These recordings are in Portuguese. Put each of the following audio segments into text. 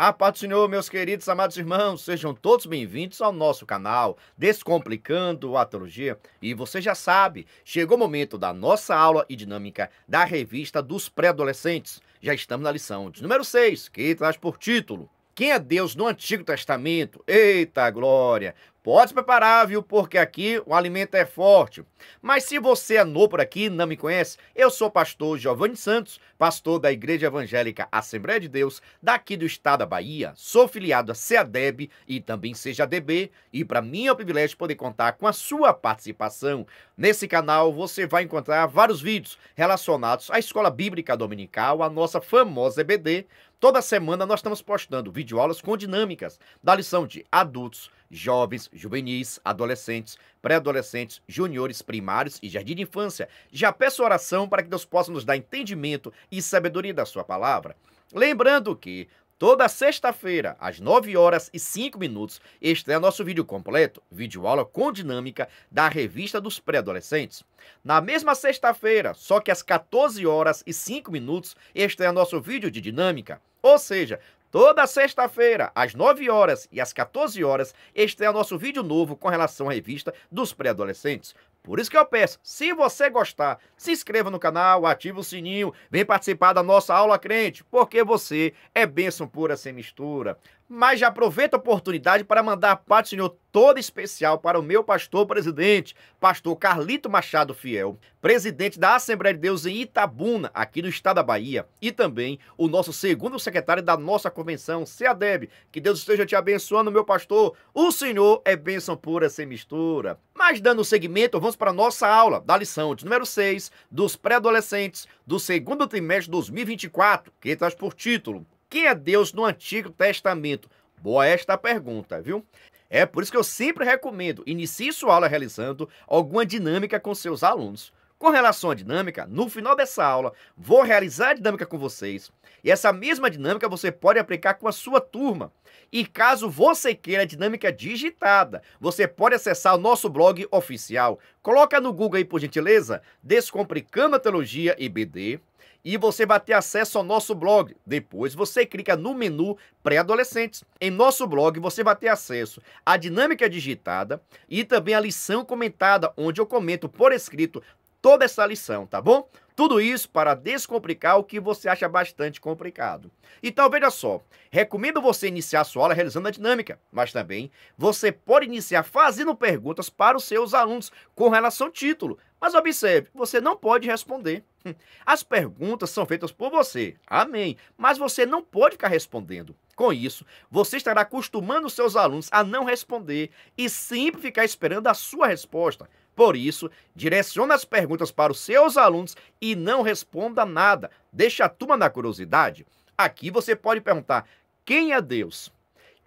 A paz do Senhor, meus queridos, amados irmãos, sejam todos bem-vindos ao nosso canal Descomplicando a Teologia. E você já sabe, chegou o momento da nossa aula e dinâmica da revista dos pré-adolescentes. Já estamos na lição de número 6, que traz por título quem é Deus no Antigo Testamento, eita glória! Pode se preparar, viu? Porque aqui o alimento é forte. Mas se você é novo por aqui, não me conhece, eu sou o pastor Giovanni Santos, pastor da Igreja Evangélica Assembleia de Deus, daqui do estado da Bahia. Sou filiado a CEADEB e também seja DB. E para mim é um privilégio poder contar com a sua participação. Nesse canal você vai encontrar vários vídeos relacionados à Escola Bíblica Dominical, a nossa famosa EBD, Toda semana nós estamos postando videoaulas com dinâmicas da lição de adultos, jovens, juvenis, adolescentes, pré-adolescentes, juniores, primários e jardim de infância. Já peço oração para que Deus possa nos dar entendimento e sabedoria da sua palavra. Lembrando que Toda sexta-feira, às 9 horas e 5 minutos, estreia nosso vídeo completo, vídeo aula com dinâmica da revista dos pré-adolescentes. Na mesma sexta-feira, só que às 14 horas e 5 minutos, estreia nosso vídeo de dinâmica. Ou seja, Toda sexta-feira, às 9 horas e às 14 horas, estreia nosso vídeo novo com relação à revista dos pré-adolescentes. Por isso que eu peço, se você gostar, se inscreva no canal, ative o sininho, vem participar da nossa aula crente, porque você é bênção pura sem mistura. Mas já aproveita a oportunidade para mandar a paz do Senhor toda especial para o meu pastor presidente, pastor Carlito Machado Fiel presidente da Assembleia de Deus em Itabuna, aqui no estado da Bahia, e também o nosso segundo secretário da nossa convenção, CADEB. Que Deus esteja te abençoando, meu pastor. O Senhor é bênção pura sem mistura. Mas dando seguimento, vamos para a nossa aula da lição de número 6 dos pré-adolescentes do segundo trimestre de 2024, que traz por título Quem é Deus no Antigo Testamento? Boa esta pergunta, viu? É por isso que eu sempre recomendo, inicie sua aula realizando alguma dinâmica com seus alunos. Com relação à dinâmica, no final dessa aula, vou realizar a dinâmica com vocês. E essa mesma dinâmica você pode aplicar com a sua turma. E caso você queira a dinâmica digitada, você pode acessar o nosso blog oficial. Coloca no Google aí, por gentileza, Descomplicando Teologia e BD. E você vai ter acesso ao nosso blog. Depois você clica no menu pré-adolescentes. Em nosso blog você vai ter acesso à dinâmica digitada e também à lição comentada, onde eu comento por escrito toda essa lição, tá bom? Tudo isso para descomplicar o que você acha bastante complicado. Então, veja só, recomendo você iniciar a sua aula realizando a dinâmica, mas também você pode iniciar fazendo perguntas para os seus alunos com relação ao título. Mas observe, você não pode responder. As perguntas são feitas por você, amém, mas você não pode ficar respondendo. Com isso, você estará acostumando seus alunos a não responder e sempre ficar esperando a sua resposta. Por isso, direcione as perguntas para os seus alunos e não responda nada. Deixe a turma na curiosidade. Aqui você pode perguntar: quem é Deus?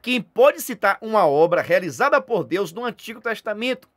Quem pode citar uma obra realizada por Deus no Antigo Testamento?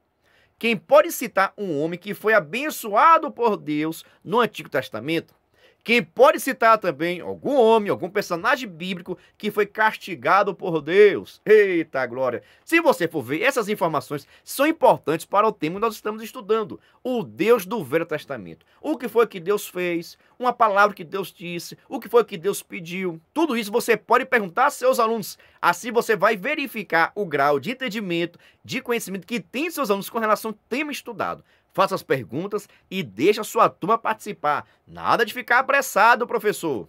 Quem pode citar um homem que foi abençoado por Deus no Antigo Testamento? Quem pode citar também algum homem, algum personagem bíblico que foi castigado por Deus. Eita glória! Se você for ver, essas informações são importantes para o tema que nós estamos estudando: o Deus do Velho Testamento. O que foi que Deus fez? Uma palavra que Deus disse? O que foi que Deus pediu? Tudo isso você pode perguntar a seus alunos. Assim você vai verificar o grau de entendimento, de conhecimento que tem seus alunos com relação ao tema estudado faça as perguntas e deixe a sua turma participar. Nada de ficar apressado, professor.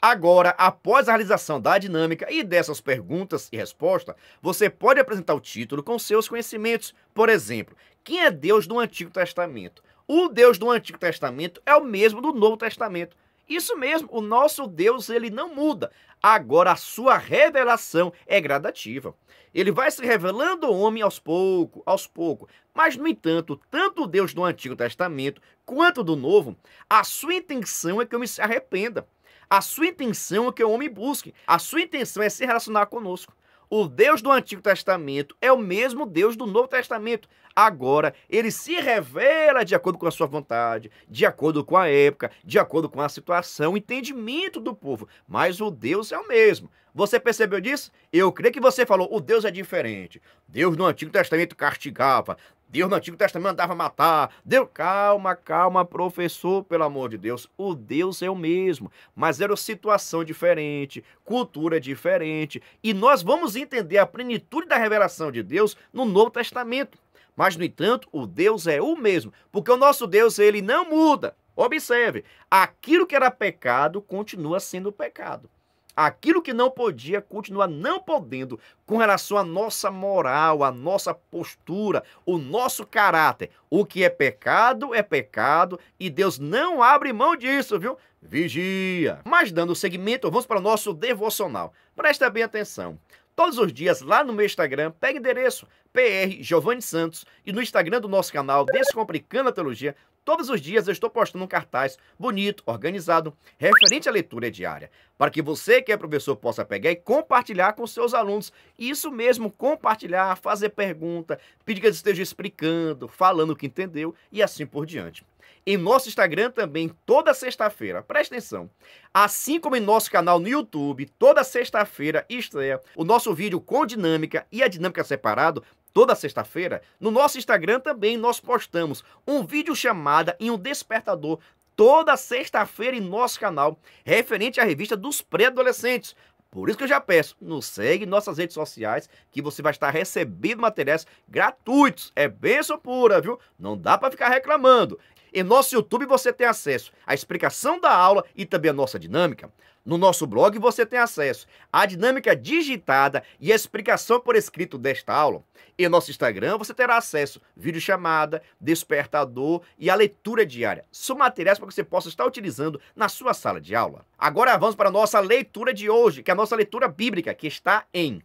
Agora, após a realização da dinâmica e dessas perguntas e respostas, você pode apresentar o título com seus conhecimentos. Por exemplo, quem é Deus do Antigo Testamento? O Deus do Antigo Testamento é o mesmo do Novo Testamento. Isso mesmo, o nosso Deus, ele não muda. Agora a sua revelação é gradativa. Ele vai se revelando ao homem aos pouco, aos pouco. Mas no entanto, tanto o Deus do Antigo Testamento quanto do Novo, a sua intenção é que eu me se arrependa. A sua intenção é que o homem busque. A sua intenção é se relacionar conosco. O Deus do Antigo Testamento é o mesmo Deus do Novo Testamento. Agora, ele se revela de acordo com a sua vontade, de acordo com a época, de acordo com a situação, o entendimento do povo. Mas o Deus é o mesmo. Você percebeu disso? Eu creio que você falou, o Deus é diferente. Deus no Antigo Testamento castigava, Deus no Antigo Testamento mandava matar. Deu calma, calma, professor, pelo amor de Deus. O Deus é o mesmo, mas era uma situação diferente, cultura diferente, e nós vamos entender a plenitude da revelação de Deus no Novo Testamento. Mas no entanto, o Deus é o mesmo, porque o nosso Deus ele não muda. Observe, aquilo que era pecado continua sendo pecado. Aquilo que não podia continua não podendo com relação à nossa moral, à nossa postura, o nosso caráter. O que é pecado é pecado e Deus não abre mão disso, viu? Vigia. Mas dando seguimento, vamos para o nosso devocional. Presta bem atenção todos os dias lá no meu Instagram. Pega endereço PR Giovanni Santos e no Instagram do nosso canal Descomplicando a Teologia. Todos os dias eu estou postando um cartaz bonito, organizado, referente à leitura diária, para que você que é professor possa pegar e compartilhar com seus alunos. Isso mesmo, compartilhar, fazer pergunta, pedir que eles estejam explicando, falando o que entendeu e assim por diante em nosso Instagram também toda sexta-feira. Presta atenção. Assim como em nosso canal no YouTube, toda sexta-feira estreia o nosso vídeo com dinâmica e a dinâmica separado Toda sexta-feira, no nosso Instagram também nós postamos um vídeo chamada e um despertador toda sexta-feira em nosso canal, referente à revista dos pré-adolescentes. Por isso que eu já peço, nos segue nossas redes sociais, que você vai estar recebendo materiais gratuitos. É benção pura, viu? Não dá para ficar reclamando. Em nosso YouTube você tem acesso à explicação da aula e também à nossa dinâmica. No nosso blog você tem acesso à dinâmica digitada e à explicação por escrito desta aula. Em nosso Instagram você terá acesso a vídeo chamada, despertador e a leitura diária. São materiais para que você possa estar utilizando na sua sala de aula. Agora vamos para a nossa leitura de hoje, que é a nossa leitura bíblica, que está em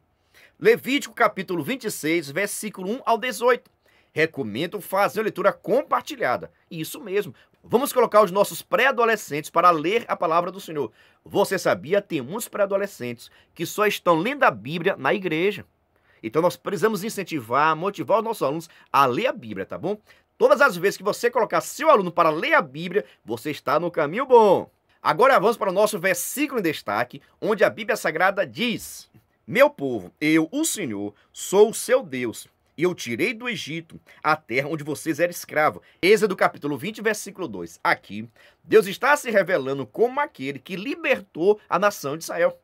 Levítico capítulo 26, versículo 1 ao 18 recomendo fazer a leitura compartilhada. Isso mesmo. Vamos colocar os nossos pré-adolescentes para ler a palavra do Senhor. Você sabia? Tem muitos pré-adolescentes que só estão lendo a Bíblia na igreja. Então nós precisamos incentivar, motivar os nossos alunos a ler a Bíblia, tá bom? Todas as vezes que você colocar seu aluno para ler a Bíblia, você está no caminho bom. Agora vamos para o nosso versículo em destaque, onde a Bíblia Sagrada diz: Meu povo, eu, o Senhor, sou o seu Deus e eu tirei do Egito a terra onde vocês eram escravos. Êxodo capítulo 20, versículo 2. Aqui, Deus está se revelando como aquele que libertou a nação de Israel.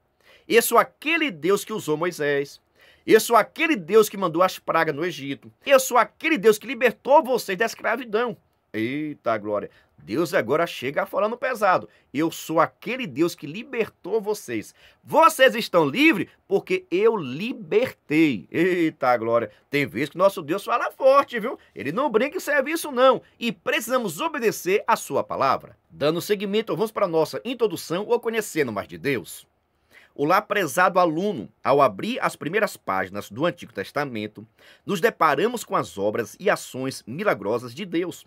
Eu sou é aquele Deus que usou Moisés. Eu sou é aquele Deus que mandou as pragas no Egito. Eu sou é aquele Deus que libertou vocês da escravidão. Eita glória! Deus agora chega falando pesado. Eu sou aquele Deus que libertou vocês. Vocês estão livres porque eu libertei. Eita glória! Tem vezes que nosso Deus fala forte, viu? Ele não brinca em serviço, não. E precisamos obedecer à sua palavra. Dando seguimento, vamos para a nossa introdução ou conhecendo mais de Deus. O lá prezado aluno, ao abrir as primeiras páginas do Antigo Testamento, nos deparamos com as obras e ações milagrosas de Deus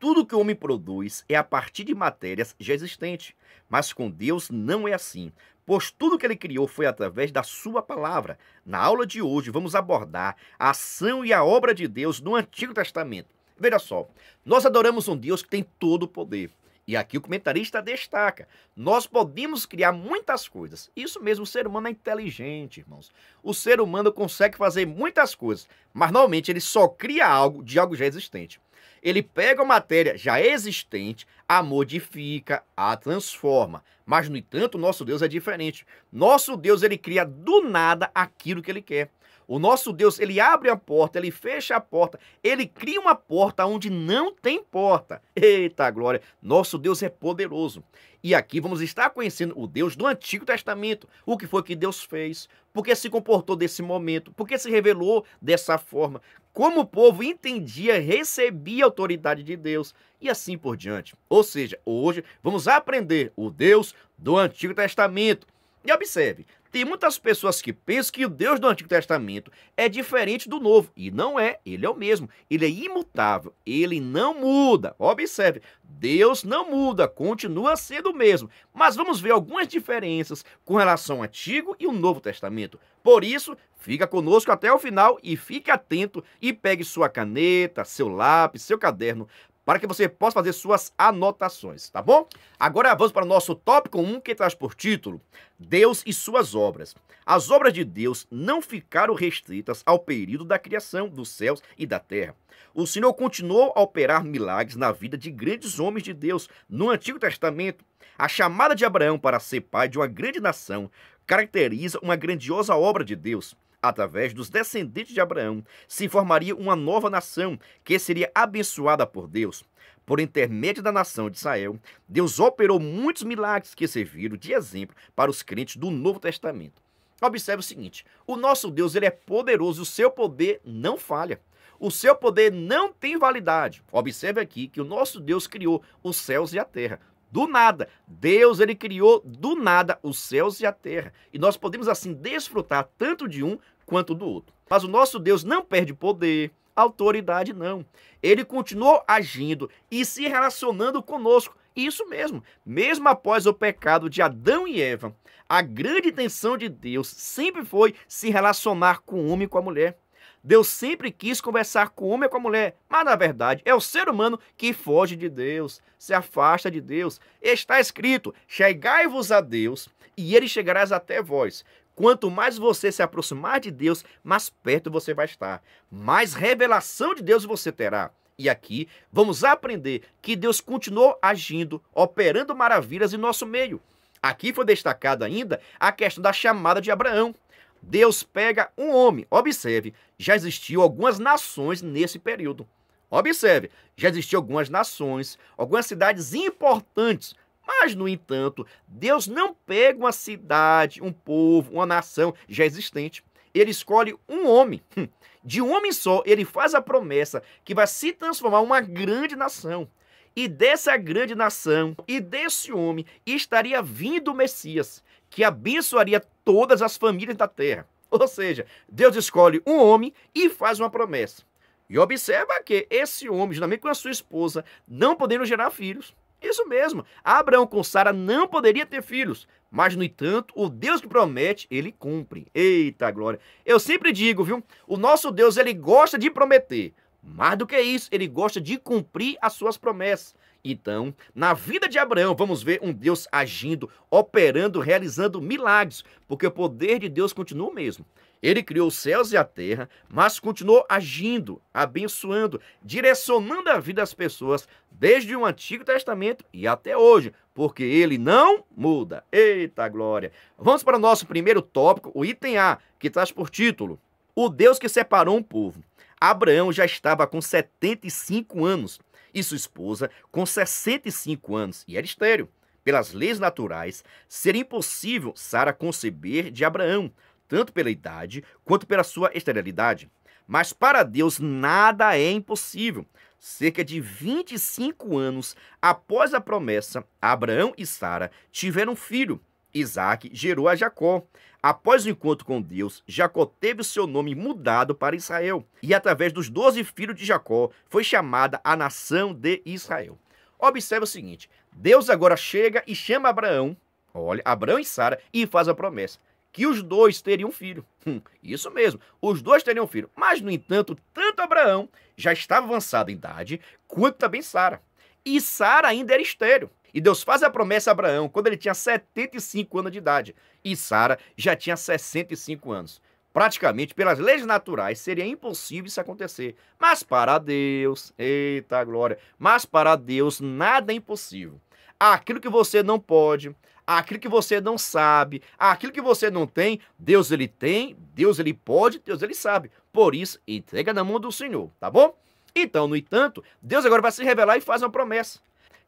tudo que o homem produz é a partir de matérias já existentes. Mas com Deus não é assim, pois tudo que ele criou foi através da sua palavra. Na aula de hoje vamos abordar a ação e a obra de Deus no Antigo Testamento. Veja só, nós adoramos um Deus que tem todo o poder. E aqui o comentarista destaca: nós podemos criar muitas coisas. Isso mesmo, o ser humano é inteligente, irmãos. O ser humano consegue fazer muitas coisas, mas normalmente ele só cria algo de algo já existente. Ele pega a matéria já existente, a modifica, a transforma. Mas, no entanto, nosso Deus é diferente. Nosso Deus, ele cria do nada aquilo que ele quer. O nosso Deus, ele abre a porta, ele fecha a porta, ele cria uma porta onde não tem porta. Eita glória! Nosso Deus é poderoso. E aqui vamos estar conhecendo o Deus do Antigo Testamento. O que foi que Deus fez? Por que se comportou desse momento? Por que se revelou dessa forma? como o povo entendia, recebia a autoridade de Deus e assim por diante. Ou seja, hoje vamos aprender o Deus do Antigo Testamento. E observe, tem muitas pessoas que pensam que o Deus do Antigo Testamento é diferente do Novo. E não é, ele é o mesmo. Ele é imutável, ele não muda. Observe, Deus não muda, continua sendo o mesmo. Mas vamos ver algumas diferenças com relação ao Antigo e o Novo Testamento. Por isso, fica conosco até o final e fique atento e pegue sua caneta, seu lápis, seu caderno para que você possa fazer suas anotações, tá bom? Agora vamos para o nosso tópico 1 que traz por título Deus e suas obras. As obras de Deus não ficaram restritas ao período da criação dos céus e da terra. O Senhor continuou a operar milagres na vida de grandes homens de Deus no Antigo Testamento. A chamada de Abraão para ser pai de uma grande nação caracteriza uma grandiosa obra de Deus. Através dos descendentes de Abraão se formaria uma nova nação que seria abençoada por Deus. Por intermédio da nação de Israel, Deus operou muitos milagres que serviram de exemplo para os crentes do Novo Testamento. Observe o seguinte: o nosso Deus ele é poderoso e o seu poder não falha. O seu poder não tem validade. Observe aqui que o nosso Deus criou os céus e a terra. Do nada. Deus, ele criou do nada os céus e a terra. E nós podemos, assim, desfrutar tanto de um quanto do outro. Mas o nosso Deus não perde poder, autoridade, não. Ele continuou agindo e se relacionando conosco. Isso mesmo, mesmo após o pecado de Adão e Eva, a grande intenção de Deus sempre foi se relacionar com o homem e com a mulher. Deus sempre quis conversar com o homem e com a mulher, mas na verdade é o ser humano que foge de Deus, se afasta de Deus. Está escrito: chegai-vos a Deus e ele chegará até vós. Quanto mais você se aproximar de Deus, mais perto você vai estar, mais revelação de Deus você terá. E aqui vamos aprender que Deus continuou agindo, operando maravilhas em nosso meio. Aqui foi destacada ainda a questão da chamada de Abraão. Deus pega um homem. Observe, já existiu algumas nações nesse período. Observe, já existiu algumas nações, algumas cidades importantes, mas no entanto, Deus não pega uma cidade, um povo, uma nação já existente. Ele escolhe um homem. Hum. De um homem só, ele faz a promessa que vai se transformar em uma grande nação e dessa grande nação e desse homem estaria vindo o Messias que abençoaria todas as famílias da terra. Ou seja, Deus escolhe um homem e faz uma promessa. E observa que esse homem, juntamente com a sua esposa, não poderiam gerar filhos. Isso mesmo, Abraão com Sara não poderia ter filhos, mas no entanto, o Deus que promete, ele cumpre. Eita glória! Eu sempre digo, viu? O nosso Deus, ele gosta de prometer, mais do que isso, ele gosta de cumprir as suas promessas. Então, na vida de Abraão, vamos ver um Deus agindo, operando, realizando milagres, porque o poder de Deus continua o mesmo. Ele criou os céus e a terra, mas continuou agindo, abençoando, direcionando a vida das pessoas desde o Antigo Testamento e até hoje, porque ele não muda. Eita glória! Vamos para o nosso primeiro tópico, o item A, que traz por título: O Deus que separou um povo. Abraão já estava com 75 anos e sua esposa, com 65 anos, e era estéreo. Pelas leis naturais, seria impossível Sara conceber de Abraão, tanto pela idade quanto pela sua esterilidade. Mas para Deus nada é impossível. Cerca de 25 anos após a promessa, Abraão e Sara tiveram um filho, Isaac gerou a Jacó. Após o encontro com Deus, Jacó teve o seu nome mudado para Israel, e através dos doze filhos de Jacó foi chamada a nação de Israel. Observe o seguinte: Deus agora chega e chama Abraão, olha, Abraão e Sara, e faz a promessa que os dois teriam filho. Hum, isso mesmo, os dois teriam filho. Mas, no entanto, tanto Abraão já estava avançado em idade, quanto também Sara. E Sara ainda era estéreo. E Deus faz a promessa a Abraão quando ele tinha 75 anos de idade e Sara já tinha 65 anos. Praticamente, pelas leis naturais, seria impossível isso acontecer. Mas para Deus, eita glória, mas para Deus nada é impossível. Aquilo que você não pode, aquilo que você não sabe, aquilo que você não tem, Deus ele tem, Deus ele pode, Deus ele sabe. Por isso, entrega na mão do Senhor, tá bom? Então, no entanto, Deus agora vai se revelar e faz uma promessa.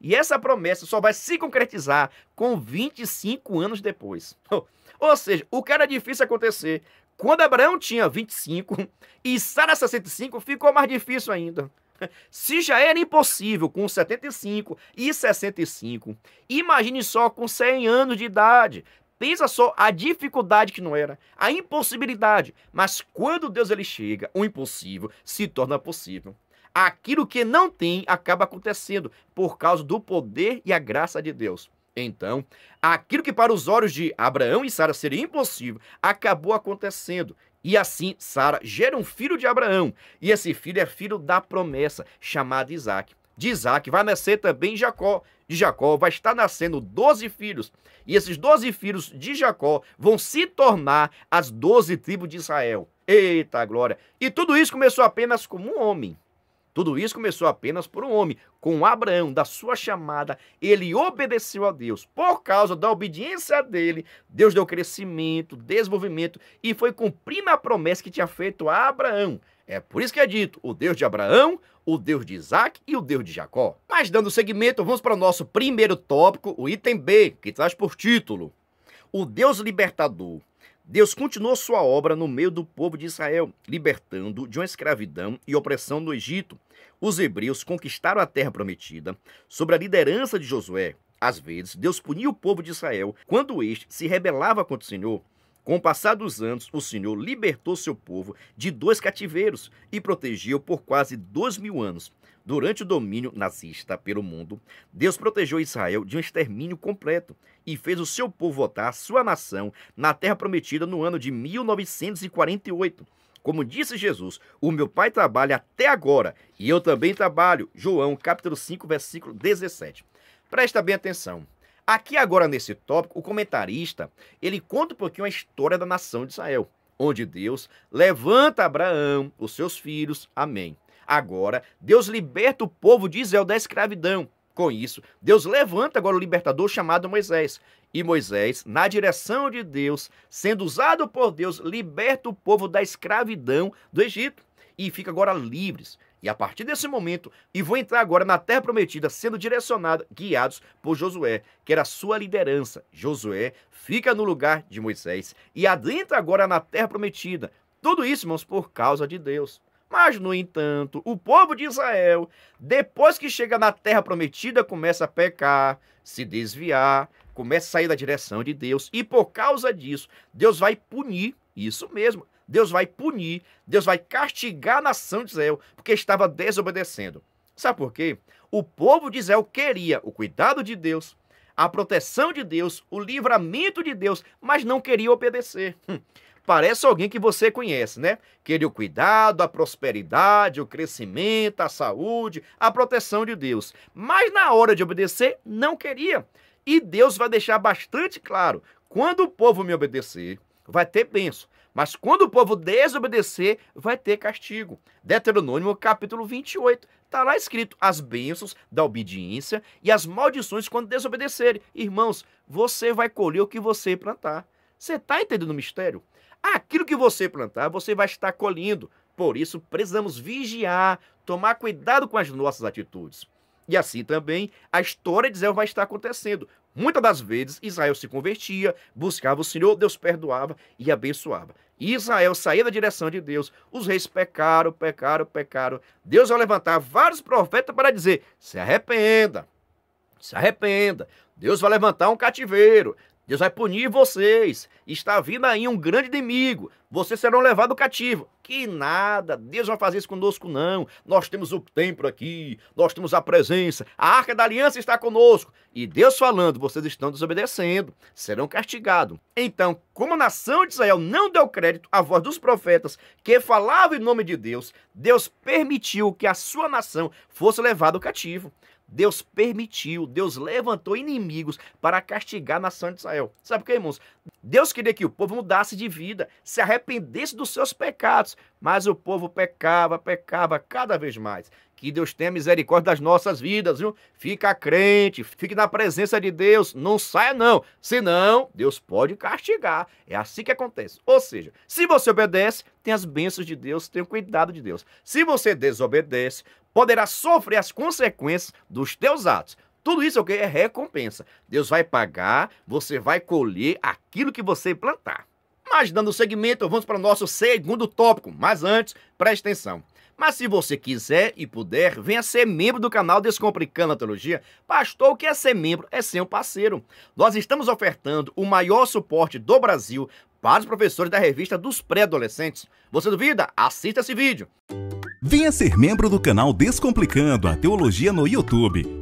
E essa promessa só vai se concretizar com 25 anos depois. Ou seja, o que era difícil acontecer quando Abraão tinha 25 e Sara 65, ficou mais difícil ainda. Se já era impossível com 75 e 65, imagine só com 100 anos de idade. Pensa só a dificuldade que não era, a impossibilidade. Mas quando Deus ele chega, o impossível se torna possível aquilo que não tem acaba acontecendo por causa do poder e a graça de Deus. Então, aquilo que para os olhos de Abraão e Sara seria impossível, acabou acontecendo. E assim, Sara gera um filho de Abraão, e esse filho é filho da promessa, chamado Isaac. De Isaac vai nascer também Jacó. De Jacó vai estar nascendo 12 filhos. E esses 12 filhos de Jacó vão se tornar as 12 tribos de Israel. Eita glória! E tudo isso começou apenas como um homem, tudo isso começou apenas por um homem. Com Abraão, da sua chamada, ele obedeceu a Deus. Por causa da obediência dele, Deus deu crescimento, desenvolvimento e foi cumprindo a promessa que tinha feito a Abraão. É por isso que é dito: o Deus de Abraão, o Deus de Isaac e o Deus de Jacó. Mas dando seguimento, vamos para o nosso primeiro tópico, o item B, que traz por título: O Deus Libertador. Deus continuou sua obra no meio do povo de Israel, libertando de uma escravidão e opressão no Egito. Os hebreus conquistaram a terra prometida sob a liderança de Josué. Às vezes, Deus punia o povo de Israel quando este se rebelava contra o Senhor. Com o passar dos anos, o Senhor libertou seu povo de dois cativeiros e protegeu por quase dois mil anos durante o domínio nazista pelo mundo, Deus protegeu Israel de um extermínio completo e fez o seu povo votar sua nação na terra prometida no ano de 1948. Como disse Jesus, o meu Pai trabalha até agora e eu também trabalho. João capítulo 5, versículo 17. Presta bem atenção. Aqui agora nesse tópico, o comentarista, ele conta um pouquinho a história da nação de Israel, onde Deus levanta Abraão, os seus filhos, amém agora, Deus liberta o povo de Israel da escravidão. Com isso, Deus levanta agora o libertador chamado Moisés. E Moisés, na direção de Deus, sendo usado por Deus, liberta o povo da escravidão do Egito e fica agora livres. E a partir desse momento, e vou entrar agora na terra prometida, sendo direcionados, guiados por Josué, que era sua liderança. Josué fica no lugar de Moisés e adentra agora na terra prometida. Tudo isso, irmãos, por causa de Deus. Mas, no entanto, o povo de Israel, depois que chega na terra prometida, começa a pecar, se desviar, começa a sair da direção de Deus. E por causa disso, Deus vai punir, isso mesmo, Deus vai punir, Deus vai castigar a nação de Israel, porque estava desobedecendo. Sabe por quê? O povo de Israel queria o cuidado de Deus, a proteção de Deus, o livramento de Deus, mas não queria obedecer. Hum parece alguém que você conhece, né? Queria o cuidado, a prosperidade, o crescimento, a saúde, a proteção de Deus. Mas na hora de obedecer, não queria. E Deus vai deixar bastante claro: quando o povo me obedecer, vai ter benção. Mas quando o povo desobedecer, vai ter castigo. Deuteronômio capítulo 28. Está lá escrito as bênçãos da obediência e as maldições quando desobedecerem. Irmãos, você vai colher o que você plantar. Você está entendendo o mistério? Aquilo que você plantar, você vai estar colhendo. Por isso, precisamos vigiar, tomar cuidado com as nossas atitudes. E assim também a história de Israel vai estar acontecendo. Muitas das vezes Israel se convertia, buscava o Senhor, Deus perdoava e abençoava. Israel saía da direção de Deus, os reis pecaram, pecaram, pecaram. Deus vai levantar vários profetas para dizer: se arrependa, se arrependa. Deus vai levantar um cativeiro. Deus vai punir vocês. Está vindo aí um grande inimigo. Vocês serão levados cativo. Que nada, Deus vai fazer isso conosco, não. Nós temos o templo aqui, nós temos a presença, a arca da aliança está conosco. E Deus falando, vocês estão desobedecendo, serão castigados. Então, como a nação de Israel não deu crédito à voz dos profetas que falavam em nome de Deus, Deus permitiu que a sua nação fosse levada cativo. Deus permitiu, Deus levantou inimigos para castigar a nação de Israel. Sabe por quê, irmãos? Deus queria que o povo mudasse de vida, se arrependesse dos seus pecados, mas o povo pecava, pecava cada vez mais. Que Deus tenha misericórdia das nossas vidas, viu? Fica crente, fique na presença de Deus, não saia não, senão Deus pode castigar. É assim que acontece. Ou seja, se você obedece, tem as bênçãos de Deus, tem o cuidado de Deus. Se você desobedece, poderá sofrer as consequências dos teus atos. Tudo isso é o que? É recompensa. Deus vai pagar, você vai colher aquilo que você plantar. Mas dando seguimento, vamos para o nosso segundo tópico. Mas antes, preste atenção. Mas se você quiser e puder, venha ser membro do canal Descomplicando a Teologia. Pastor, o que é ser membro? É ser um parceiro. Nós estamos ofertando o maior suporte do Brasil para os professores da revista dos pré-adolescentes. Você duvida? Assista esse vídeo. Venha ser membro do canal Descomplicando a Teologia no YouTube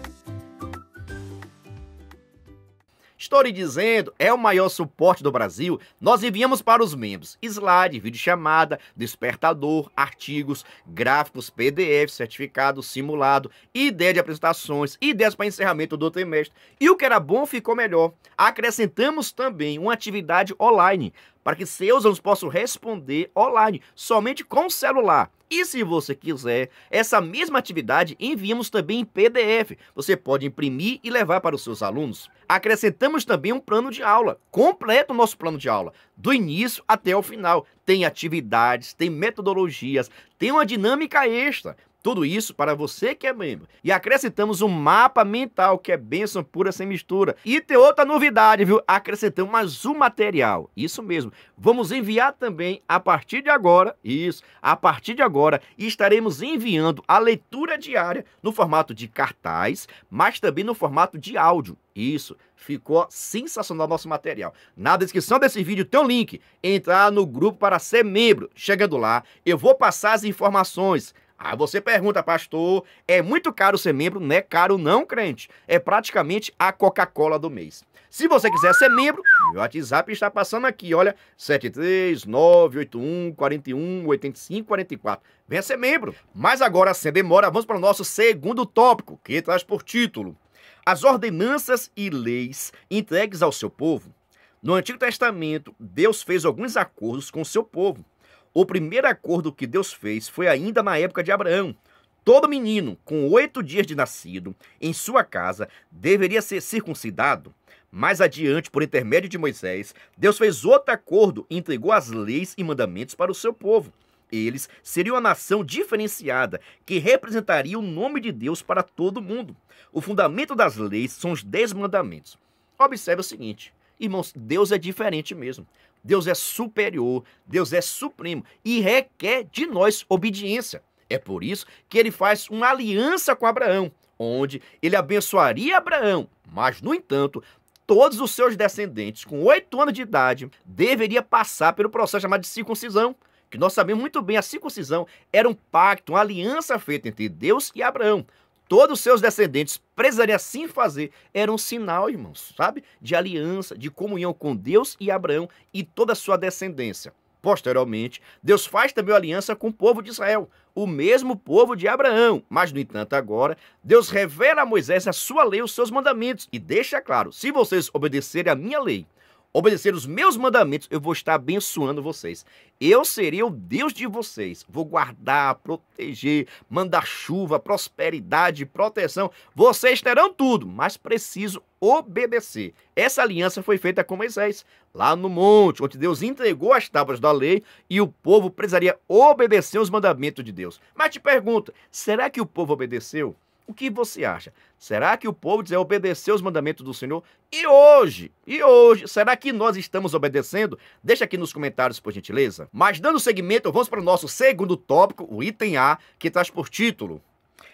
lhe dizendo é o maior suporte do Brasil, nós enviamos para os membros slide, vídeo chamada, despertador, artigos, gráficos, PDF, certificado, simulado, ideia de apresentações, ideias para encerramento do trimestre. E o que era bom ficou melhor. Acrescentamos também uma atividade online para que seus alunos possam responder online, somente com o celular. E se você quiser, essa mesma atividade enviamos também em PDF. Você pode imprimir e levar para os seus alunos. Acrescentamos também um plano de aula, completo o nosso plano de aula, do início até o final. Tem atividades, tem metodologias, tem uma dinâmica extra. Tudo isso para você que é membro. E acrescentamos um mapa mental, que é bênção pura sem mistura. E tem outra novidade, viu? Acrescentamos mais um material. Isso mesmo. Vamos enviar também, a partir de agora, isso, a partir de agora, estaremos enviando a leitura diária no formato de cartaz, mas também no formato de áudio. Isso, ficou sensacional nosso material. Na descrição desse vídeo tem um link. Entrar no grupo para ser membro. Chegando lá, eu vou passar as informações Aí você pergunta, pastor, é muito caro ser membro? Não é caro não, crente. É praticamente a Coca-Cola do mês. Se você quiser ser membro, meu WhatsApp está passando aqui, olha, 73981418544. Venha ser membro. Mas agora, sem demora, vamos para o nosso segundo tópico, que traz por título As ordenanças e leis entregues ao seu povo. No Antigo Testamento, Deus fez alguns acordos com o seu povo. O primeiro acordo que Deus fez foi ainda na época de Abraão. Todo menino com oito dias de nascido em sua casa deveria ser circuncidado. Mais adiante, por intermédio de Moisés, Deus fez outro acordo e entregou as leis e mandamentos para o seu povo. Eles seriam a nação diferenciada que representaria o nome de Deus para todo mundo. O fundamento das leis são os dez mandamentos. Observe o seguinte, irmãos, Deus é diferente mesmo. Deus é superior, Deus é supremo e requer de nós obediência. É por isso que ele faz uma aliança com Abraão, onde ele abençoaria Abraão, mas, no entanto, todos os seus descendentes com oito anos de idade deveriam passar pelo processo chamado de circuncisão. Que nós sabemos muito bem, a circuncisão era um pacto, uma aliança feita entre Deus e Abraão todos os seus descendentes precisaria assim fazer. Era um sinal, irmãos, sabe? De aliança, de comunhão com Deus e Abraão e toda a sua descendência. Posteriormente, Deus faz também aliança com o povo de Israel, o mesmo povo de Abraão. Mas, no entanto, agora, Deus revela a Moisés a sua lei, os seus mandamentos, e deixa claro: se vocês obedecerem a minha lei, obedecer os meus mandamentos, eu vou estar abençoando vocês. Eu serei o Deus de vocês. Vou guardar, proteger, mandar chuva, prosperidade, proteção. Vocês terão tudo, mas preciso obedecer. Essa aliança foi feita com Moisés, lá no monte, onde Deus entregou as tábuas da lei e o povo precisaria obedecer os mandamentos de Deus. Mas te pergunto, será que o povo obedeceu? O que você acha? Será que o povo dizer obedecer os mandamentos do Senhor? E hoje? E hoje? Será que nós estamos obedecendo? Deixa aqui nos comentários, por gentileza. Mas dando seguimento, vamos para o nosso segundo tópico, o item A, que traz por título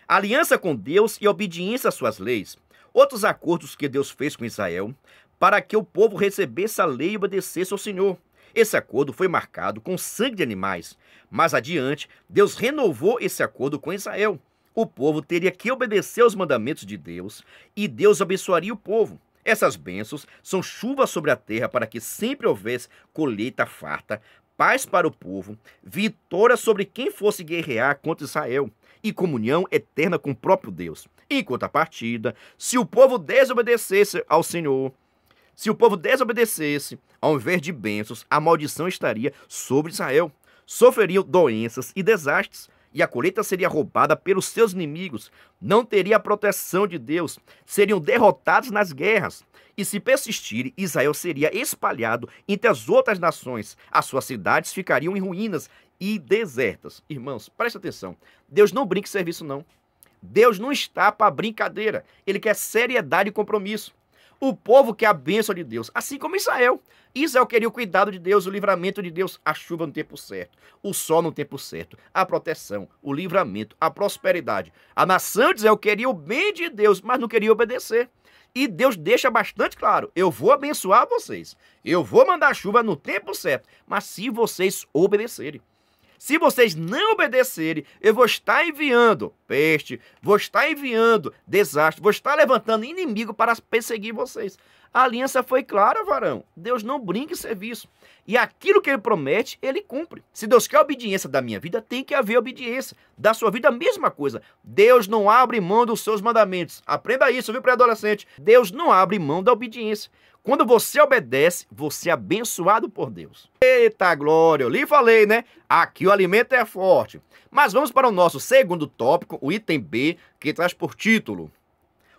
Aliança com Deus e obediência às suas leis. Outros acordos que Deus fez com Israel para que o povo recebesse a lei e obedecesse ao Senhor. Esse acordo foi marcado com sangue de animais. Mas adiante, Deus renovou esse acordo com Israel o povo teria que obedecer aos mandamentos de Deus e Deus abençoaria o povo. Essas bênçãos são chuva sobre a terra para que sempre houvesse colheita farta, paz para o povo, vitória sobre quem fosse guerrear contra Israel e comunhão eterna com o próprio Deus. Em contrapartida, se o povo desobedecesse ao Senhor, se o povo desobedecesse, ao invés de bênçãos, a maldição estaria sobre Israel. Sofreriam doenças e desastres, e a colheita seria roubada pelos seus inimigos, não teria a proteção de Deus, seriam derrotados nas guerras. E se persistirem, Israel seria espalhado entre as outras nações, as suas cidades ficariam em ruínas e desertas. Irmãos, preste atenção. Deus não brinca em serviço, não. Deus não está para brincadeira. Ele quer seriedade e compromisso. O povo quer a bênção de Deus, assim como Israel. Israel é queria o cuidado de Deus, o livramento de Deus, a chuva no tempo certo, o sol no tempo certo, a proteção, o livramento, a prosperidade. A nação de Israel queria o bem de Deus, mas não queria obedecer. E Deus deixa bastante claro: eu vou abençoar vocês, eu vou mandar chuva no tempo certo, mas se vocês obedecerem. Se vocês não obedecerem, eu vou estar enviando peste, vou estar enviando desastre, vou estar levantando inimigo para perseguir vocês. A aliança foi clara, varão. Deus não brinca em serviço. E aquilo que ele promete, ele cumpre. Se Deus quer obediência da minha vida, tem que haver obediência. Da sua vida, a mesma coisa. Deus não abre mão dos seus mandamentos. Aprenda isso, viu, pré-adolescente? Deus não abre mão da obediência. Quando você obedece, você é abençoado por Deus. Eita glória, eu lhe falei, né? Aqui o alimento é forte. Mas vamos para o nosso segundo tópico, o item B, que traz por título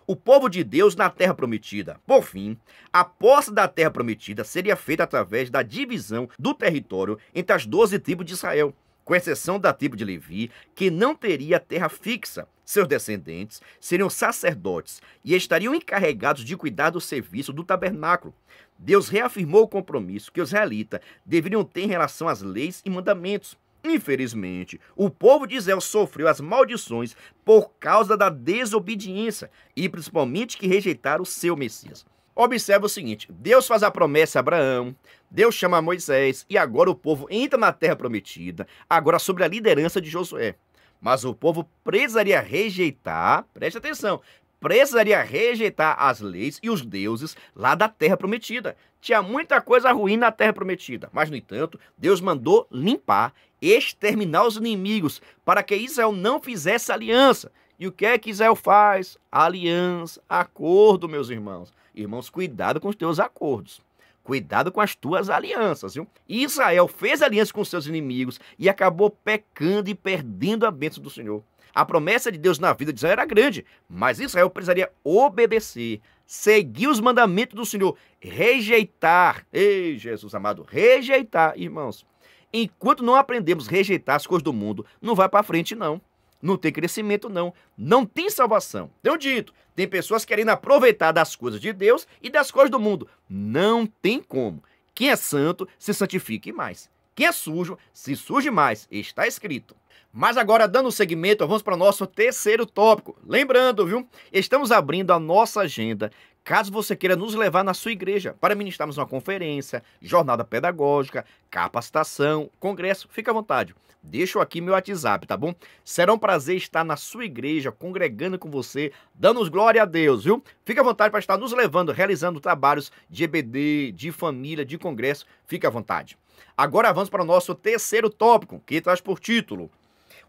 o povo de Deus na terra prometida. Por fim, a posse da terra prometida seria feita através da divisão do território entre as doze tribos de Israel, com exceção da tribo de Levi, que não teria terra fixa. Seus descendentes seriam sacerdotes e estariam encarregados de cuidar do serviço do tabernáculo. Deus reafirmou o compromisso que os israelitas deveriam ter em relação às leis e mandamentos. Infelizmente, o povo de Israel sofreu as maldições por causa da desobediência e principalmente que rejeitaram o seu Messias. Observe o seguinte: Deus faz a promessa a Abraão, Deus chama a Moisés e agora o povo entra na terra prometida, agora sobre a liderança de Josué. Mas o povo precisaria rejeitar, preste atenção, precisaria rejeitar as leis e os deuses lá da Terra Prometida. Tinha muita coisa ruim na Terra Prometida, mas, no entanto, Deus mandou limpar, exterminar os inimigos, para que Israel não fizesse aliança. E o que é que Israel faz? Aliança, acordo, meus irmãos. Irmãos, cuidado com os teus acordos. Cuidado com as tuas alianças, viu? Israel fez aliança com seus inimigos e acabou pecando e perdendo a bênção do Senhor. A promessa de Deus na vida de Israel era grande, mas Israel precisaria obedecer, seguir os mandamentos do Senhor, rejeitar. Ei, Jesus amado, rejeitar, irmãos. Enquanto não aprendemos a rejeitar as coisas do mundo, não vai para frente, não. Não tem crescimento, não. Não tem salvação. Tenho dito, tem pessoas querendo aproveitar das coisas de Deus e das coisas do mundo. Não tem como. Quem é santo, se santifique mais. Quem é sujo, se suje mais. Está escrito. Mas agora, dando segmento, vamos para o nosso terceiro tópico. Lembrando, viu? Estamos abrindo a nossa agenda Caso você queira nos levar na sua igreja para ministrarmos uma conferência, jornada pedagógica, capacitação, congresso, Fica à vontade. Deixa aqui meu WhatsApp, tá bom? Será um prazer estar na sua igreja, congregando com você, dando glória a Deus, viu? Fica à vontade para estar nos levando, realizando trabalhos de EBD, de família, de congresso. Fica à vontade. Agora vamos para o nosso terceiro tópico, que traz por título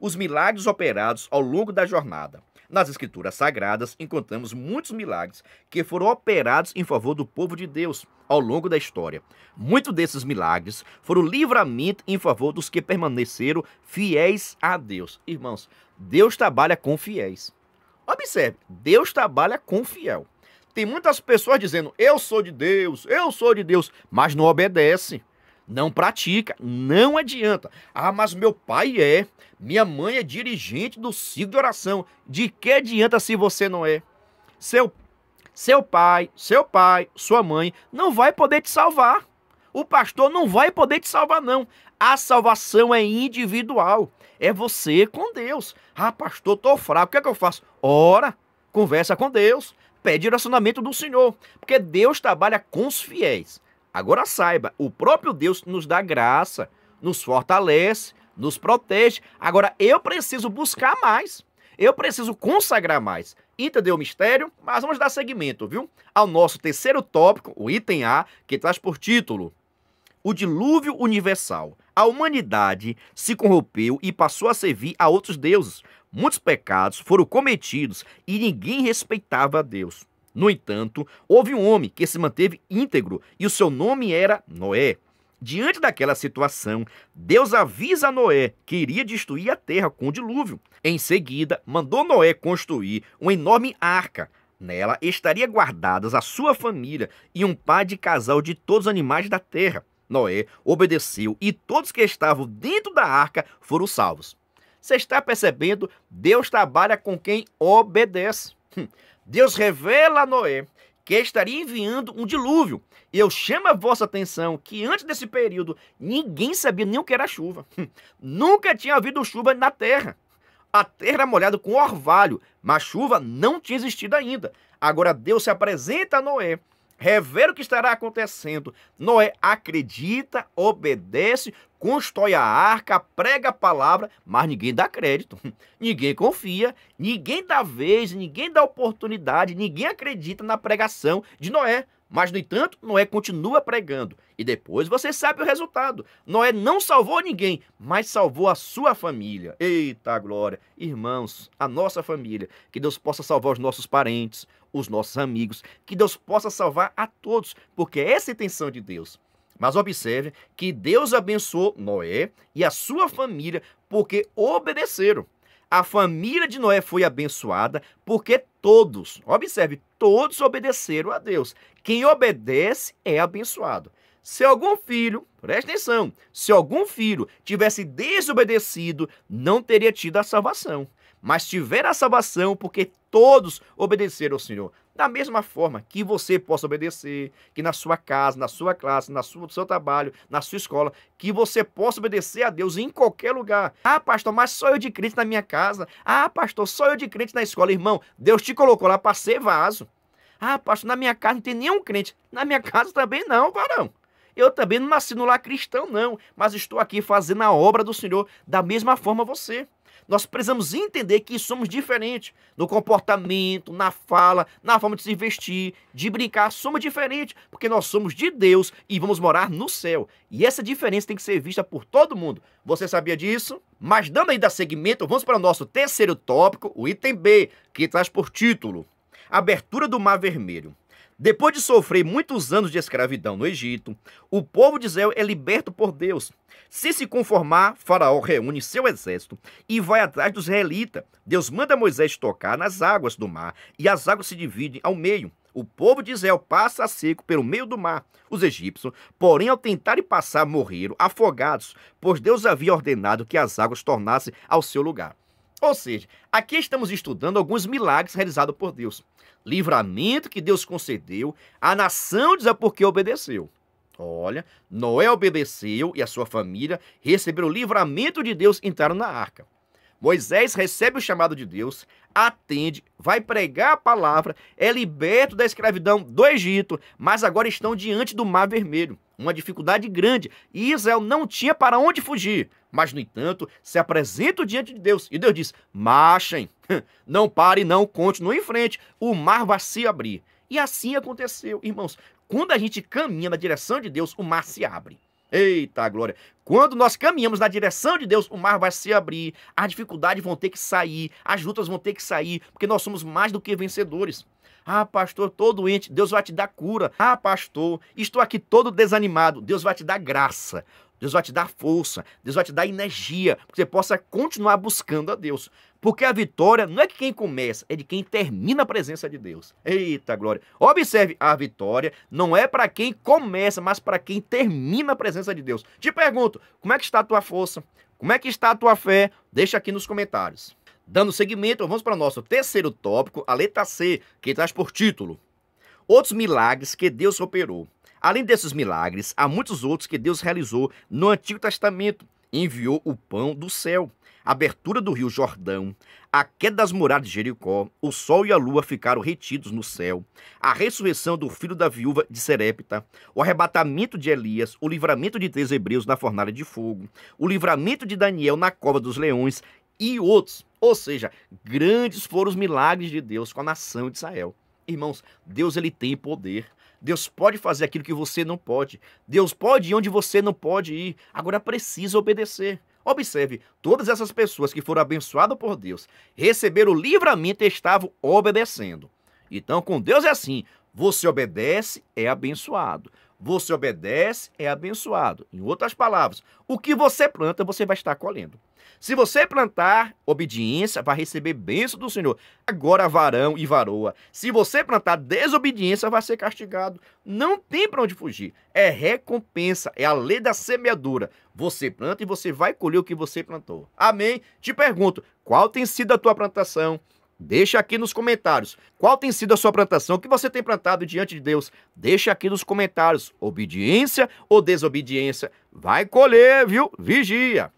os milagres operados ao longo da jornada. Nas Escrituras Sagradas encontramos muitos milagres que foram operados em favor do povo de Deus ao longo da história. Muitos desses milagres foram livramento em favor dos que permaneceram fiéis a Deus. Irmãos, Deus trabalha com fiéis. Observe, Deus trabalha com fiel. Tem muitas pessoas dizendo: "Eu sou de Deus, eu sou de Deus", mas não obedece. Não pratica, não adianta. Ah, mas meu pai é, minha mãe é dirigente do ciclo de oração. De que adianta se você não é? Seu, seu pai, seu pai, sua mãe não vai poder te salvar. O pastor não vai poder te salvar, não. A salvação é individual. É você com Deus. Ah, pastor, tô fraco. O que é que eu faço? Ora, conversa com Deus. Pede relacionamento do Senhor. Porque Deus trabalha com os fiéis. Agora saiba, o próprio Deus nos dá graça, nos fortalece, nos protege. Agora eu preciso buscar mais. Eu preciso consagrar mais. Entendeu o mistério? Mas vamos dar seguimento, viu? Ao nosso terceiro tópico, o item A, que traz por título O Dilúvio Universal. A humanidade se corrompeu e passou a servir a outros deuses. Muitos pecados foram cometidos e ninguém respeitava a Deus. No entanto, houve um homem que se manteve íntegro e o seu nome era Noé. Diante daquela situação, Deus avisa a Noé que iria destruir a terra com o dilúvio. Em seguida, mandou Noé construir uma enorme arca. Nela estaria guardadas a sua família e um par de casal de todos os animais da terra. Noé obedeceu e todos que estavam dentro da arca foram salvos. Você está percebendo? Deus trabalha com quem obedece. Hum. Deus revela a Noé que estaria enviando um dilúvio. E eu chamo a vossa atenção que antes desse período, ninguém sabia nem o que era chuva. Nunca tinha havido chuva na terra. A terra molhada com orvalho, mas chuva não tinha existido ainda. Agora Deus se apresenta a Noé rever o que estará acontecendo. Noé acredita, obedece, constrói a arca, prega a palavra, mas ninguém dá crédito, ninguém confia, ninguém dá vez, ninguém dá oportunidade, ninguém acredita na pregação de Noé. Mas, no entanto, Noé continua pregando. E depois você sabe o resultado. Noé não salvou ninguém, mas salvou a sua família. Eita glória! Irmãos, a nossa família. Que Deus possa salvar os nossos parentes, os nossos amigos. Que Deus possa salvar a todos, porque essa é a intenção de Deus. Mas observe que Deus abençoou Noé e a sua família porque obedeceram. A família de Noé foi abençoada porque todos, observe, todos obedeceram a Deus. Quem obedece é abençoado. Se algum filho, preste atenção, se algum filho tivesse desobedecido, não teria tido a salvação. Mas tivera a salvação porque todos obedecer ao Senhor. Da mesma forma que você possa obedecer, que na sua casa, na sua classe, na sua, no seu trabalho, na sua escola, que você possa obedecer a Deus em qualquer lugar. Ah, pastor, mas só eu de crente na minha casa. Ah, pastor, só eu de crente na escola. Irmão, Deus te colocou lá para ser vaso. Ah, pastor, na minha casa não tem nenhum crente. Na minha casa também não, varão. Eu também não nasci no lar cristão, não, mas estou aqui fazendo a obra do Senhor da mesma forma você. Nós precisamos entender que somos diferentes no comportamento, na fala, na forma de se vestir, de brincar. Somos diferentes porque nós somos de Deus e vamos morar no céu. E essa diferença tem que ser vista por todo mundo. Você sabia disso? Mas dando ainda segmento, vamos para o nosso terceiro tópico, o item B, que traz por título Abertura do Mar Vermelho. Depois de sofrer muitos anos de escravidão no Egito, o povo de Israel é liberto por Deus. Se se conformar, Faraó reúne seu exército e vai atrás dos israelitas. Deus manda Moisés tocar nas águas do mar e as águas se dividem ao meio. O povo de Israel passa a seco pelo meio do mar. Os egípcios, porém, ao tentarem passar, morreram afogados, pois Deus havia ordenado que as águas tornassem ao seu lugar. Ou seja, aqui estamos estudando alguns milagres realizados por Deus. Livramento que Deus concedeu à nação de Israel é porque obedeceu. Olha, Noé obedeceu e a sua família receberam o livramento de Deus e entraram na arca. Moisés recebe o chamado de Deus, atende, vai pregar a palavra, é liberto da escravidão do Egito, mas agora estão diante do Mar Vermelho uma dificuldade grande, e Israel não tinha para onde fugir. Mas, no entanto, se apresentam diante de Deus, e Deus diz: marchem, não pare, não continue em frente, o mar vai se abrir. E assim aconteceu, irmãos. Quando a gente caminha na direção de Deus, o mar se abre. Eita glória! Quando nós caminhamos na direção de Deus, o mar vai se abrir, as dificuldades vão ter que sair, as lutas vão ter que sair, porque nós somos mais do que vencedores. Ah, pastor, estou doente, Deus vai te dar cura. Ah, pastor, estou aqui todo desanimado, Deus vai te dar graça. Deus vai te dar força, Deus vai te dar energia, que você possa continuar buscando a Deus. Porque a vitória não é de quem começa, é de quem termina a presença de Deus. Eita glória. Observe, a vitória não é para quem começa, mas para quem termina a presença de Deus. Te pergunto, como é que está a tua força? Como é que está a tua fé? Deixa aqui nos comentários. Dando seguimento, vamos para o nosso terceiro tópico, a letra C, que traz por título: Outros milagres que Deus operou. Além desses milagres, há muitos outros que Deus realizou no Antigo Testamento. Enviou o pão do céu a abertura do rio Jordão, a queda das muralhas de Jericó, o sol e a lua ficaram retidos no céu, a ressurreição do filho da viúva de Serepta, o arrebatamento de Elias, o livramento de três hebreus na fornalha de fogo, o livramento de Daniel na cova dos leões e outros. Ou seja, grandes foram os milagres de Deus com a nação de Israel. Irmãos, Deus ele tem poder. Deus pode fazer aquilo que você não pode. Deus pode ir onde você não pode ir. Agora precisa obedecer. Observe, todas essas pessoas que foram abençoadas por Deus, receberam o livramento e estavam obedecendo. Então, com Deus é assim, você obedece, é abençoado. Você obedece, é abençoado. Em outras palavras, o que você planta, você vai estar colhendo. Se você plantar obediência, vai receber bênção do Senhor. Agora varão e varoa. Se você plantar desobediência, vai ser castigado. Não tem para onde fugir. É recompensa, é a lei da semeadura. Você planta e você vai colher o que você plantou. Amém? Te pergunto, qual tem sido a tua plantação? Deixa aqui nos comentários. Qual tem sido a sua plantação? O que você tem plantado diante de Deus? Deixa aqui nos comentários. Obediência ou desobediência? Vai colher, viu? Vigia.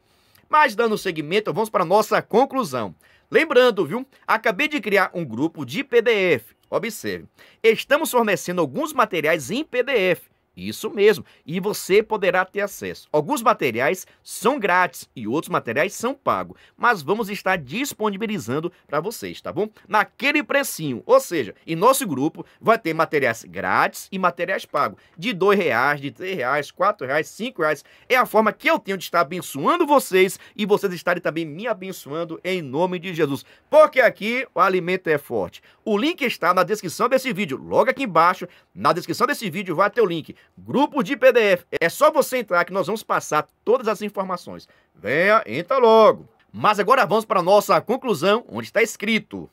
Mas dando seguimento, vamos para a nossa conclusão. Lembrando, viu? Acabei de criar um grupo de PDF. Observe. Estamos fornecendo alguns materiais em PDF isso mesmo, e você poderá ter acesso. Alguns materiais são grátis e outros materiais são pagos, mas vamos estar disponibilizando para vocês, tá bom? Naquele precinho, ou seja, em nosso grupo vai ter materiais grátis e materiais pagos, de R$ reais, de R$ reais, R$ reais, R$ reais. É a forma que eu tenho de estar abençoando vocês e vocês estarem também me abençoando em nome de Jesus, porque aqui o alimento é forte. O link está na descrição desse vídeo, logo aqui embaixo, na descrição desse vídeo vai ter o link grupo de PDF. É só você entrar que nós vamos passar todas as informações. Venha, entra logo. Mas agora vamos para a nossa conclusão, onde está escrito: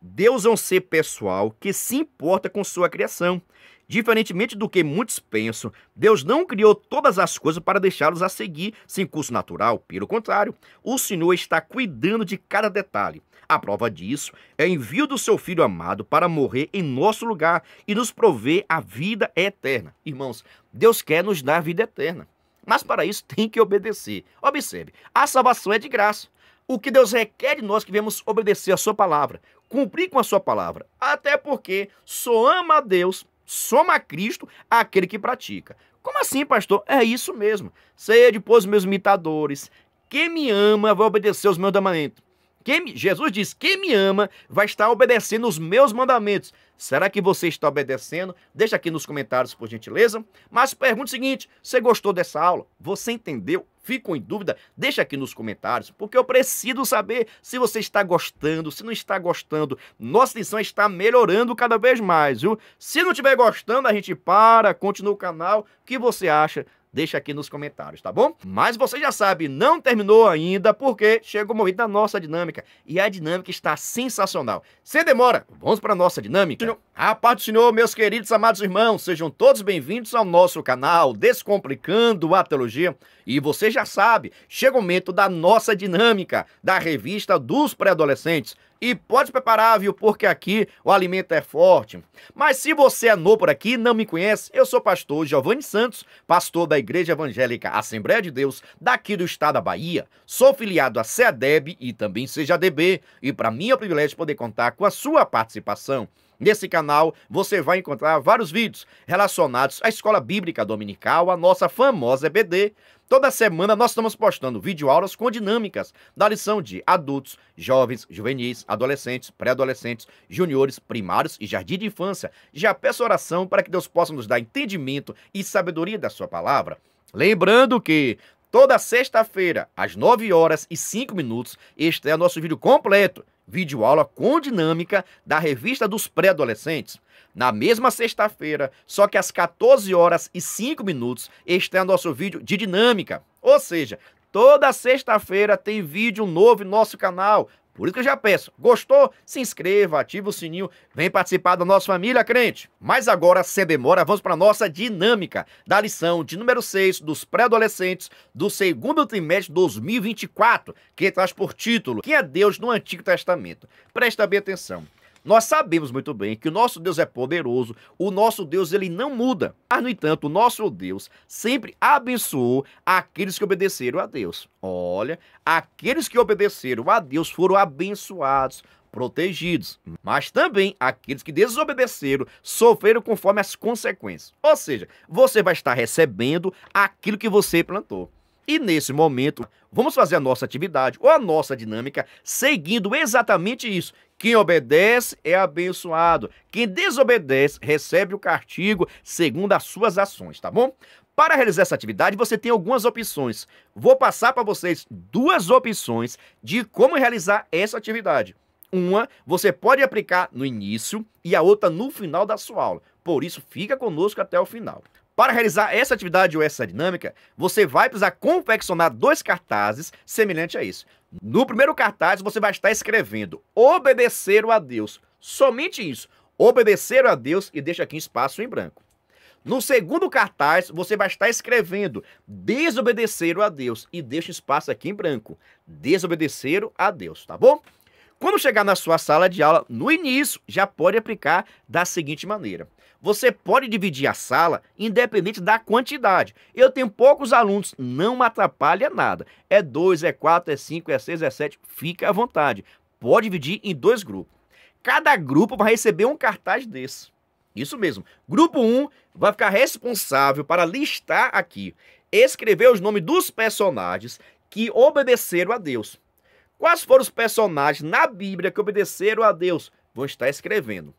Deus é um ser pessoal que se importa com sua criação Diferentemente do que muitos pensam, Deus não criou todas as coisas para deixá-los a seguir sem curso natural. Pelo contrário, o Senhor está cuidando de cada detalhe. A prova disso é o envio do seu Filho amado para morrer em nosso lugar e nos prover a vida eterna. Irmãos, Deus quer nos dar a vida eterna. Mas para isso tem que obedecer. Observe, a salvação é de graça. O que Deus requer de nós que devemos obedecer a sua palavra, cumprir com a sua palavra. Até porque só ama a Deus soma Cristo aquele que pratica. Como assim, pastor? É isso mesmo. Sede, depois meus imitadores. Quem me ama vai obedecer os meus mandamentos. Quem, Jesus diz: quem me ama vai estar obedecendo os meus mandamentos. Será que você está obedecendo? Deixa aqui nos comentários, por gentileza. Mas pergunta o seguinte: você gostou dessa aula? Você entendeu? Ficou em dúvida? Deixa aqui nos comentários, porque eu preciso saber se você está gostando, se não está gostando. Nossa lição está melhorando cada vez mais, viu? Se não estiver gostando, a gente para, continua o canal. O que você acha deixa aqui nos comentários, tá bom? Mas você já sabe, não terminou ainda porque chega o momento da nossa dinâmica e a dinâmica está sensacional. Sem demora, vamos para a nossa dinâmica. A ah, parte do Senhor, meus queridos amados irmãos, sejam todos bem-vindos ao nosso canal Descomplicando a Teologia. E você já sabe, chega o momento da nossa dinâmica da revista dos pré-adolescentes. E pode preparar, viu? Porque aqui o alimento é forte. Mas se você é novo por aqui, não me conhece, eu sou pastor Giovanni Santos, pastor da Igreja Evangélica Assembleia de Deus, daqui do estado da Bahia. Sou filiado à CEDEB e também CJDB, e para mim é um privilégio poder contar com a sua participação. Nesse canal você vai encontrar vários vídeos relacionados à Escola Bíblica Dominical, a nossa famosa EBD. Toda semana nós estamos postando videoaulas com dinâmicas da lição de adultos, jovens, juvenis, adolescentes, pré-adolescentes, juniores, primários e jardim de infância. Já peço oração para que Deus possa nos dar entendimento e sabedoria da sua palavra. Lembrando que toda sexta-feira, às 9 horas e 5 minutos, este é o nosso vídeo completo videoaula com dinâmica da revista dos pré-adolescentes. Na mesma sexta-feira, só que às 14 horas e 5 minutos, está nosso vídeo de dinâmica. Ou seja, toda sexta-feira tem vídeo novo em nosso canal. Por isso que eu já peço, gostou? Se inscreva, ativa o sininho, vem participar da nossa família, crente. Mas agora, sem demora, vamos para a nossa dinâmica da lição de número 6 dos pré-adolescentes do segundo trimestre de 2024, que traz por título Quem é Deus no Antigo Testamento? Presta bem atenção. Nós sabemos muito bem que o nosso Deus é poderoso, o nosso Deus ele não muda. Mas, no entanto, o nosso Deus sempre abençoou aqueles que obedeceram a Deus. Olha, aqueles que obedeceram a Deus foram abençoados, protegidos, mas também aqueles que desobedeceram sofreram conforme as consequências. Ou seja, você vai estar recebendo aquilo que você plantou. E nesse momento, vamos fazer a nossa atividade ou a nossa dinâmica seguindo exatamente isso. Quem obedece é abençoado. Quem desobedece recebe o castigo segundo as suas ações, tá bom? Para realizar essa atividade, você tem algumas opções. Vou passar para vocês duas opções de como realizar essa atividade. Uma você pode aplicar no início e a outra no final da sua aula. Por isso, fica conosco até o final. Para realizar essa atividade ou essa dinâmica, você vai precisar confeccionar dois cartazes semelhantes a isso. No primeiro cartaz, você vai estar escrevendo obedecer a Deus. Somente isso. Obedecer a Deus e deixa aqui espaço em branco. No segundo cartaz, você vai estar escrevendo desobedecer a Deus e deixa espaço aqui em branco. Desobedecer a Deus, tá bom? Quando chegar na sua sala de aula, no início, já pode aplicar da seguinte maneira. Você pode dividir a sala independente da quantidade. Eu tenho poucos alunos, não atrapalha nada. É 2, é 4, é 5, é 6, é 7, fica à vontade. Pode dividir em dois grupos. Cada grupo vai receber um cartaz desse. Isso mesmo. Grupo 1 um vai ficar responsável para listar aqui, escrever os nomes dos personagens que obedeceram a Deus. Quais foram os personagens na Bíblia que obedeceram a Deus? Vão estar escrevendo.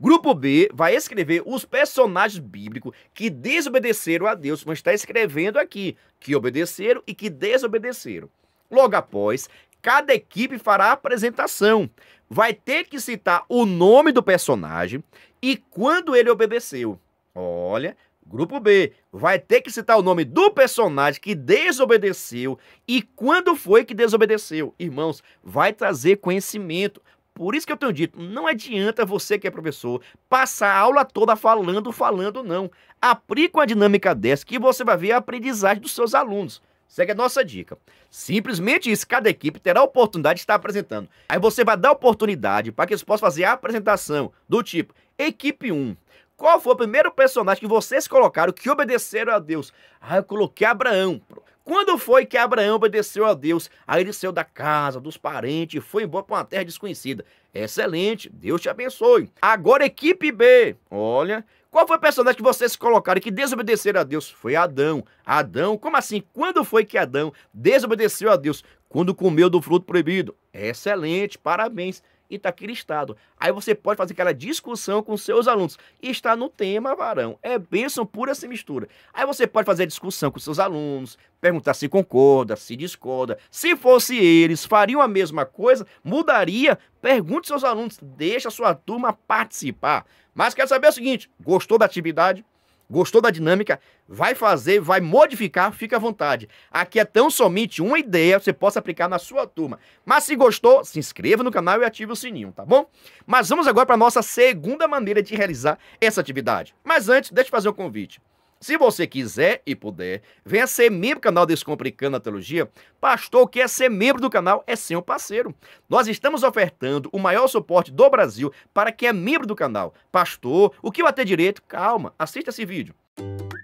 Grupo B vai escrever os personagens bíblicos que desobedeceram a Deus, mas está escrevendo aqui que obedeceram e que desobedeceram. Logo após, cada equipe fará a apresentação. Vai ter que citar o nome do personagem e quando ele obedeceu. Olha, grupo B vai ter que citar o nome do personagem que desobedeceu e quando foi que desobedeceu. Irmãos, vai trazer conhecimento por isso que eu tenho dito, não adianta você que é professor passar a aula toda falando, falando não. Aplique uma dinâmica dessa que você vai ver a aprendizagem dos seus alunos. Segue a nossa dica. Simplesmente isso, cada equipe terá a oportunidade de estar apresentando. Aí você vai dar oportunidade para que eles possam fazer a apresentação do tipo, equipe 1, qual foi o primeiro personagem que vocês colocaram que obedeceram a Deus? Ah, eu coloquei Abraão. Quando foi que Abraão obedeceu a Deus? Aí ele saiu da casa, dos parentes, e foi embora para uma terra desconhecida. Excelente, Deus te abençoe. Agora, equipe B, olha. Qual foi o personagem que vocês colocaram que desobedeceram a Deus? Foi Adão. Adão, como assim? Quando foi que Adão desobedeceu a Deus? Quando comeu do fruto proibido. Excelente, parabéns e está estado Aí você pode fazer aquela discussão com seus alunos. está no tema, varão. É bênção pura se mistura. Aí você pode fazer discussão com seus alunos, perguntar se concorda, se discorda. Se fosse eles, fariam a mesma coisa? Mudaria? Pergunte seus alunos, deixa sua turma participar. Mas quero saber o seguinte: gostou da atividade? Gostou da dinâmica? Vai fazer, vai modificar, fica à vontade. Aqui é tão somente uma ideia que você possa aplicar na sua turma. Mas se gostou, se inscreva no canal e ative o sininho, tá bom? Mas vamos agora para a nossa segunda maneira de realizar essa atividade. Mas antes, deixa eu fazer um convite. Se você quiser e puder, venha ser membro do canal Descomplicando a Teologia. Pastor, o que é ser membro do canal é ser um parceiro. Nós estamos ofertando o maior suporte do Brasil para quem é membro do canal. Pastor, o que vai ter direito? Calma, assista esse vídeo.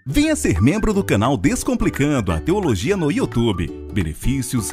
Venha ser membro do canal Descomplicando a Teologia no YouTube. Benefícios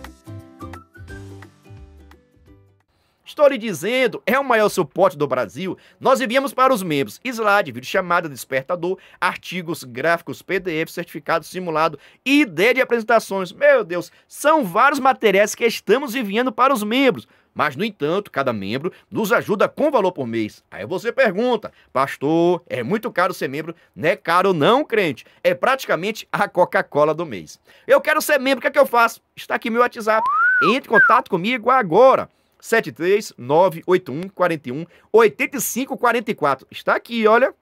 Estou lhe dizendo, é o maior suporte do Brasil. Nós enviamos para os membros slide, vídeo chamada, despertador, artigos, gráficos, PDF, certificado, simulado, ideia de apresentações. Meu Deus, são vários materiais que estamos enviando para os membros. Mas, no entanto, cada membro nos ajuda com valor por mês. Aí você pergunta, pastor, é muito caro ser membro? Não é caro não, crente. É praticamente a Coca-Cola do mês. Eu quero ser membro, o que é que eu faço? Está aqui meu WhatsApp. Entre em contato comigo agora. 73 981 Está aqui, olha.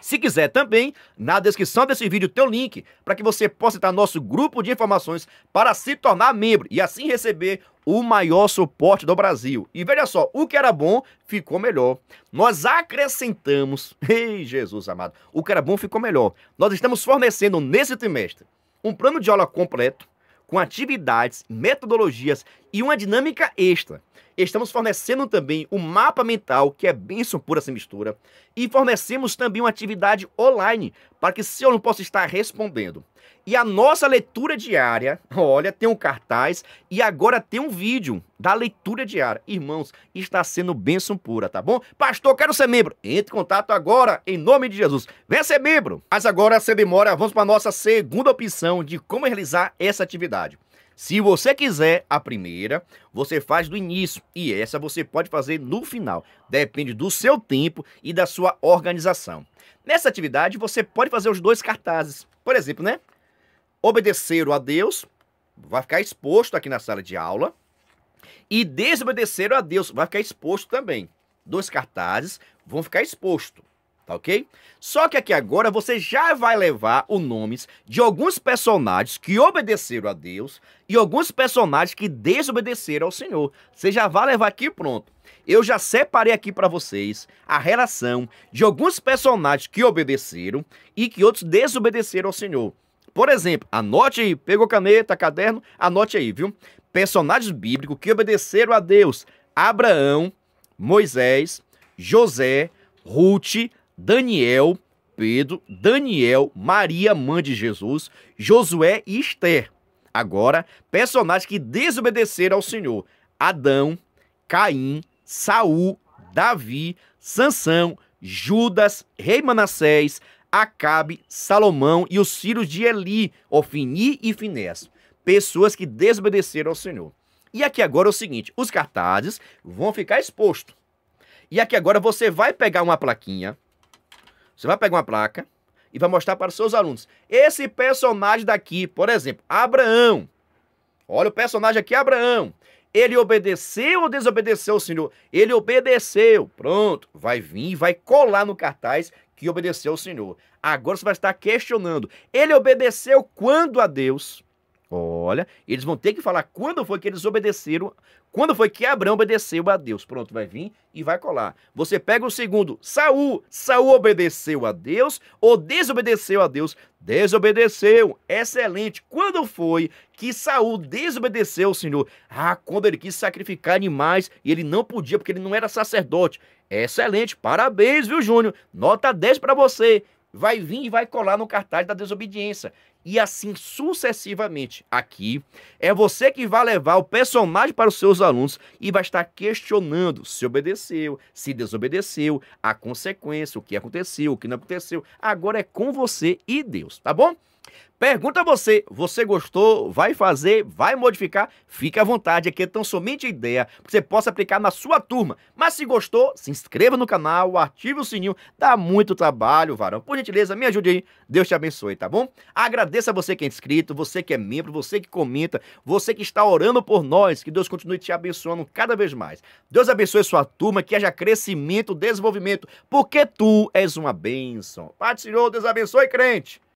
Se quiser também, na descrição desse vídeo tem o link para que você possa estar no nosso grupo de informações para se tornar membro e assim receber o maior suporte do Brasil. E veja só, o que era bom ficou melhor. Nós acrescentamos, ei Jesus amado, o que era bom ficou melhor. Nós estamos fornecendo nesse trimestre um plano de aula completo com atividades, metodologias e uma dinâmica extra. Estamos fornecendo também o um mapa mental, que é bênção pura sem mistura, e fornecemos também uma atividade online, para que se eu não posso estar respondendo. E a nossa leitura diária, olha, tem um cartaz e agora tem um vídeo da leitura diária. Irmãos, está sendo bênção pura, tá bom? Pastor, quero ser membro. Entre em contato agora, em nome de Jesus. Vem ser membro! Mas agora, sem demora, vamos para a nossa segunda opção de como realizar essa atividade. Se você quiser a primeira, você faz do início e essa você pode fazer no final. Depende do seu tempo e da sua organização. Nessa atividade, você pode fazer os dois cartazes. Por exemplo, né? Obedeceram a Deus, vai ficar exposto aqui na sala de aula. E desobedeceram a Deus, vai ficar exposto também. Dois cartazes vão ficar expostos. Tá ok? Só que aqui agora você já vai levar os nomes de alguns personagens que obedeceram a Deus e alguns personagens que desobedeceram ao Senhor. Você já vai levar aqui pronto. Eu já separei aqui para vocês a relação de alguns personagens que obedeceram e que outros desobedeceram ao Senhor. Por exemplo, anote aí, pegou caneta, caderno, anote aí, viu? Personagens bíblicos que obedeceram a Deus: Abraão, Moisés, José, Ruth, Daniel, Pedro, Daniel, Maria, mãe de Jesus, Josué e Esther. Agora, personagens que desobedeceram ao Senhor: Adão, Caim, Saul, Davi, Sansão, Judas, Rei Manassés, Acabe, Salomão e os filhos de Eli, Ofini e Finés. Pessoas que desobedeceram ao Senhor. E aqui agora é o seguinte: os cartazes vão ficar expostos. E aqui agora você vai pegar uma plaquinha você vai pegar uma placa e vai mostrar para os seus alunos. Esse personagem daqui, por exemplo, Abraão. Olha o personagem aqui, Abraão. Ele obedeceu ou desobedeceu, Senhor? Ele obedeceu. Pronto, vai vir e vai colar no cartaz que obedeceu o Senhor. Agora você vai estar questionando. Ele obedeceu quando a Deus? Olha, eles vão ter que falar quando foi que eles obedeceram, quando foi que Abraão obedeceu a Deus. Pronto, vai vir e vai colar. Você pega o segundo, Saul. Saul obedeceu a Deus ou desobedeceu a Deus? Desobedeceu. Excelente. Quando foi que Saul desobedeceu o Senhor? Ah, quando ele quis sacrificar animais e ele não podia porque ele não era sacerdote. Excelente. Parabéns, viu, Júnior? Nota 10 para você vai vir e vai colar no cartaz da desobediência. E assim sucessivamente. Aqui é você que vai levar o personagem para os seus alunos e vai estar questionando se obedeceu, se desobedeceu, a consequência, o que aconteceu, o que não aconteceu. Agora é com você e Deus, tá bom? Pergunta a você, você gostou, vai fazer, vai modificar? Fica à vontade, aqui é tão somente ideia que você possa aplicar na sua turma. Mas se gostou, se inscreva no canal, ative o sininho, dá muito trabalho, varão. Por gentileza, me ajude aí, Deus te abençoe, tá bom? Agradeço a você que é inscrito, você que é membro, você que comenta, você que está orando por nós, que Deus continue te abençoando cada vez mais. Deus abençoe sua turma, que haja crescimento, desenvolvimento, porque tu és uma bênção. Pai do Senhor, Deus abençoe, crente.